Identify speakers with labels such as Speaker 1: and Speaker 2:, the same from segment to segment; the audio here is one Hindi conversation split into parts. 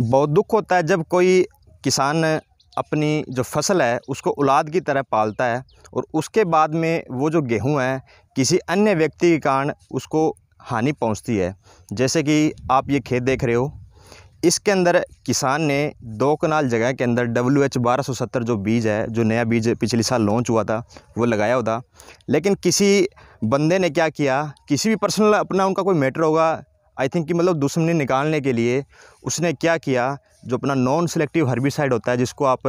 Speaker 1: बहुत दुख होता है जब कोई किसान अपनी जो फसल है उसको औलाद की तरह पालता है और उसके बाद में वो जो गेहूं है किसी अन्य व्यक्ति के कारण उसको हानि पहुंचती है जैसे कि आप ये खेत देख रहे हो इसके अंदर किसान ने दो कनाल जगह के अंदर डब्ल्यू एच बारह सौ सत्तर जो बीज है जो नया बीज पिछले साल लॉन्च हुआ था वो लगाया होता लेकिन किसी बंदे ने क्या किया किसी भी पर्सनल अपना उनका कोई मैटर होगा आई थिंक कि मतलब दुश्मनी निकालने के लिए उसने क्या किया जो अपना नॉन सेलेक्टिव हर्बिसाइड होता है जिसको आप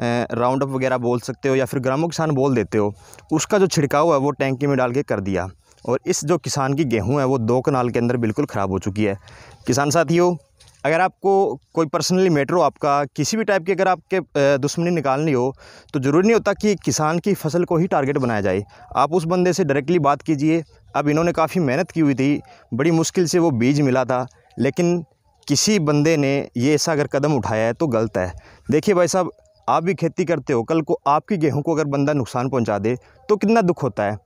Speaker 1: राउंड अप वगैरह बोल सकते हो या फिर ग्रामो किसान बोल देते हो उसका जो छिड़काव है वो टैंकी में डाल के कर दिया और इस जो किसान की गेहूँ है वो दो कनाल के अंदर बिल्कुल ख़राब हो चुकी है किसान साथियों अगर आपको कोई पर्सनली मेटर हो आपका किसी भी टाइप की अगर आपके दुश्मनी निकालनी हो तो ज़रूरी नहीं होता कि किसान की फसल को ही टारगेट बनाया जाए आप उस बंदे से डायरेक्टली बात कीजिए अब इन्होंने काफ़ी मेहनत की हुई थी बड़ी मुश्किल से वो बीज मिला था लेकिन किसी बंदे ने ये ऐसा अगर कदम उठाया है तो गलत है देखिए भाई साहब आप भी खेती करते हो कल को आपकी गेहूं को अगर बंदा नुकसान पहुंचा दे तो कितना दुख होता है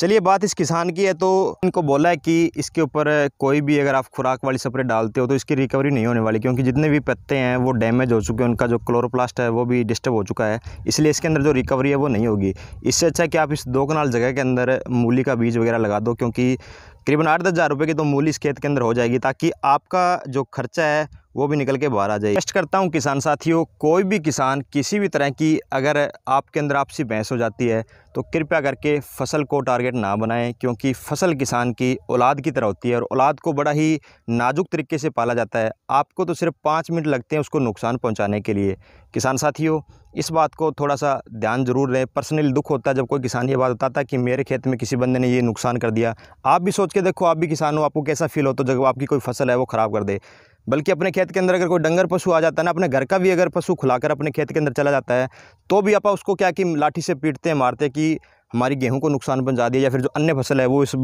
Speaker 1: चलिए बात इस किसान की है तो इनको बोला है कि इसके ऊपर कोई भी अगर आप खुराक वाली स्प्रे डालते हो तो इसकी रिकवरी नहीं होने वाली क्योंकि जितने भी पत्ते हैं वो डैमेज हो चुके हैं उनका जो क्लोरोप्लास्ट है वो भी डिस्टर्ब हो चुका है इसलिए इसके अंदर जो रिकवरी है वो नहीं होगी इससे अच्छा कि आप इस दो कनाल जगह के अंदर मूली का बीज वगैरह लगा दो क्योंकि करीबन आठ दस हज़ार रुपये की तो मूली इस खेत के अंदर हो जाएगी ताकि आपका जो खर्चा है वो भी निकल के बाहर आ जाए टेस्ट करता हूँ किसान साथियों कोई भी किसान किसी भी तरह की अगर आपके अंदर आपसी बहस हो जाती है तो कृपया करके फसल को टारगेट ना बनाएं क्योंकि फसल किसान की औलाद की तरह होती है और औलाद को बड़ा ही नाजुक तरीके से पाला जाता है आपको तो सिर्फ पाँच मिनट लगते हैं उसको नुकसान पहुँचाने के लिए किसान साथियों इस बात को थोड़ा सा ध्यान जरूर दें पर्सनली दुख होता है जब कोई किसान ये बात बताता है कि मेरे खेत में किसी बंदे ने ये नुकसान कर दिया आप भी सोच के देखो आप भी किसान हो आपको कैसा फील होता तो है जब आपकी कोई फसल है वो ख़राब कर दे बल्कि अपने खेत के अंदर अगर कोई डंगर पशु आ जाता है ना अपने घर का भी अगर पशु खुलाकर अपने खेत के अंदर चला जाता है तो भी आप उसको क्या कि लाठी से पीटते हैं मारते कि हमारी गेहूं को नुकसान पहुंचा दिया या फिर जो अन्य फसल है वो इस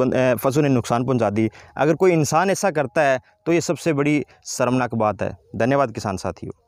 Speaker 1: फसल ने नुकसान पहुंचा दी अगर कोई इंसान ऐसा करता है तो ये सबसे बड़ी शर्मनाक बात है धन्यवाद किसान साथियों